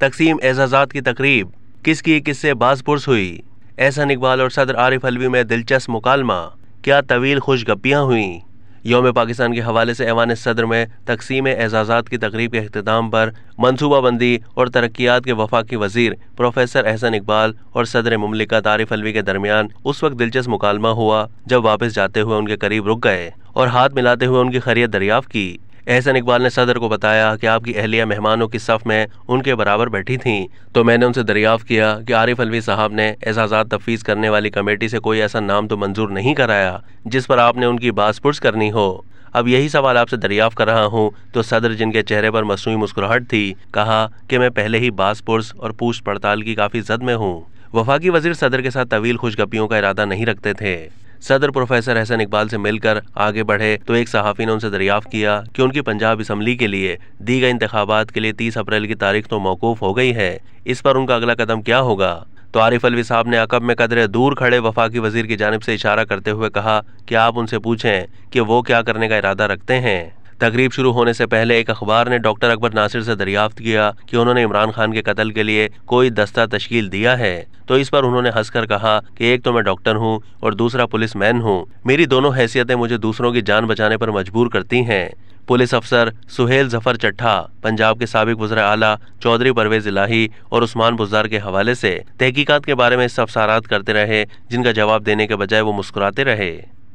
तकसीम एजाजात की तकरीब किसकी किससे बाजपुरस हुई एहसन इकबाल और सदर आरिफ अलवी में दिलचस्प मुकालमा क्या तवील खुश गप्पियाँ हुई योम पाकिस्तान के हवाले से ऐवान सदर में तकसीम एजाजात की तकरीब के अख्ताम पर मनसूबाबंदी और तरक्यात के वफाकी वजीर प्रोफेसर एहसन इकबाल और सदर ममलिका आरिफ अलवी के दरमियान उस वक्त दिलचस्प मुकालमा हुआ जब वापस जाते हुए उनके करीब रुक गए और हाथ मिलाते हुए उनकी खरीत दरियाफ़ की एहसन इकबाल ने सदर को बताया कि आपकी अहलिया मेहमानों की सफ़ में उनके बराबर बैठी थीं तो मैंने उनसे दरियाफ़ किया कि आरिफ अलवी साहब ने एजाजा तफ्ज़ करने वाली कमेटी से कोई ऐसा नाम तो मंजूर नहीं कराया जिस पर आपने उनकी बासपुर्स करनी हो अब यही सवाल आपसे दरियाफ़ कर रहा हूँ तो सदर जिनके चेहरे पर मसनू मुस्कुराहट थी कहा कि मैं पहले ही बासपुर्स और पूछ पड़ताल की काफ़ी जद में हूँ वफाकी वजीर सदर के साथ तवील खुशगपियों का इरादा नहीं रखते थे सदर प्रोफेसर हसन इकबाल से मिलकर आगे बढ़े तो एक सहाफ़ी ने उनसे दरियाफ्त किया कि उनकी पंजाब इसम्बली के लिए दी गई इंतबात के लिए तीस अप्रैल की तारीख तो मौकूफ़ हो गई है इस पर उनका अगला कदम क्या होगा तो आरिफ अलवी साहब ने अकब में कदर दूर खड़े वफाकी वजीर की जानब से इशारा करते हुए कहा कि आप उनसे पूछें कि वो क्या करने का इरादा रखते हैं तकरीब शुरू होने से पहले एक अखबार ने डॉक्टर अकबर नासिर से दरियाफ्त किया कि उन्होंने इमरान खान के कत्ल के लिए कोई दस्ता तश्कील दिया है तो इस पर उन्होंने हंसकर कहा कि एक तो मैं डॉक्टर हूँ और दूसरा पुलिस मैन हूँ मेरी दोनों हैसियतें मुझे दूसरों की जान बचाने पर मजबूर करती हैं पुलिस अफसर सुहेल जफर चट्ठा पंजाब के सबक वजर आला चौधरी परवेज इलाही और उस्मान बुजार के हवाले से तहकीकत के बारे में सफसारात करते रहे जिनका जवाब देने के बजाय वो मुस्कुराते रहे